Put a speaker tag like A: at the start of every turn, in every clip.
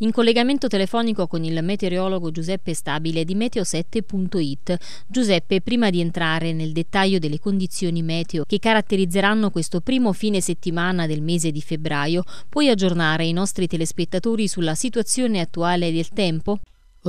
A: in collegamento telefonico con il meteorologo Giuseppe Stabile di meteo7.it. Giuseppe, prima di entrare nel dettaglio delle condizioni meteo che caratterizzeranno questo primo fine settimana del mese di febbraio, puoi aggiornare i nostri telespettatori sulla situazione attuale del tempo?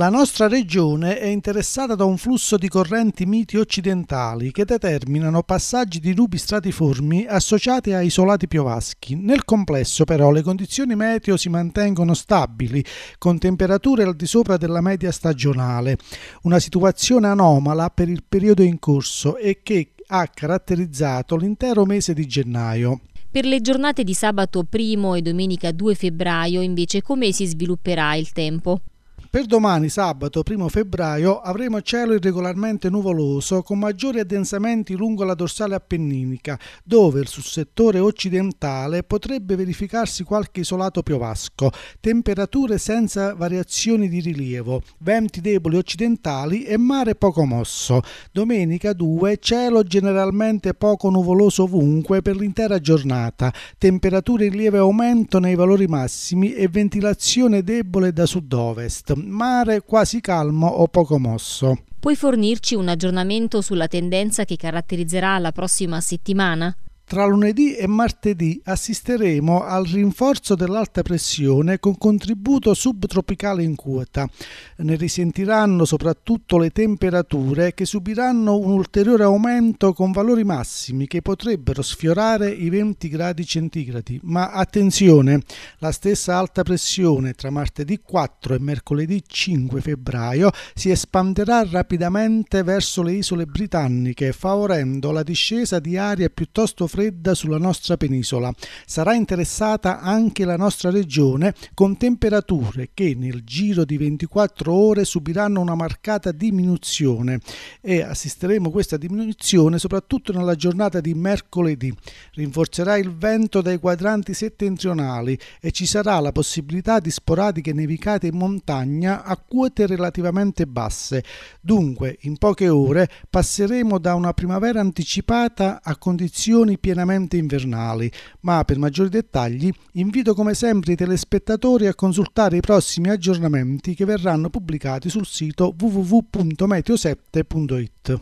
B: La nostra regione è interessata da un flusso di correnti miti occidentali che determinano passaggi di nubi stratiformi associati a isolati piovaschi. Nel complesso però le condizioni meteo si mantengono stabili, con temperature al di sopra della media stagionale, una situazione anomala per il periodo in corso e che ha caratterizzato l'intero mese di gennaio.
A: Per le giornate di sabato 1 e domenica 2 febbraio invece come si svilupperà il tempo?
B: Per domani, sabato 1 febbraio, avremo cielo irregolarmente nuvoloso con maggiori addensamenti lungo la dorsale appenninica, dove sul settore occidentale potrebbe verificarsi qualche isolato piovasco. Temperature senza variazioni di rilievo, venti deboli occidentali e mare poco mosso. Domenica 2, cielo generalmente poco nuvoloso ovunque per l'intera giornata. Temperature in lieve aumento nei valori massimi e ventilazione debole da sud-ovest mare quasi calmo o poco mosso.
A: Puoi fornirci un aggiornamento sulla tendenza che caratterizzerà la prossima settimana?
B: Tra lunedì e martedì assisteremo al rinforzo dell'alta pressione con contributo subtropicale in quota. Ne risentiranno soprattutto le temperature che subiranno un ulteriore aumento con valori massimi che potrebbero sfiorare i 20 gradi centigradi. Ma attenzione, la stessa alta pressione tra martedì 4 e mercoledì 5 febbraio si espanderà rapidamente verso le isole britanniche, favorendo la discesa di aria piuttosto fredda fredda sulla nostra penisola. Sarà interessata anche la nostra regione con temperature che nel giro di 24 ore subiranno una marcata diminuzione e assisteremo a questa diminuzione soprattutto nella giornata di mercoledì. Rinforzerà il vento dai quadranti settentrionali e ci sarà la possibilità di sporadiche nevicate in montagna a quote relativamente basse. Dunque, in poche ore passeremo da una primavera anticipata a condizioni pianificate pienamente invernali, ma per maggiori dettagli invito come sempre i telespettatori a consultare i prossimi aggiornamenti che verranno pubblicati sul sito www.meteo7.it.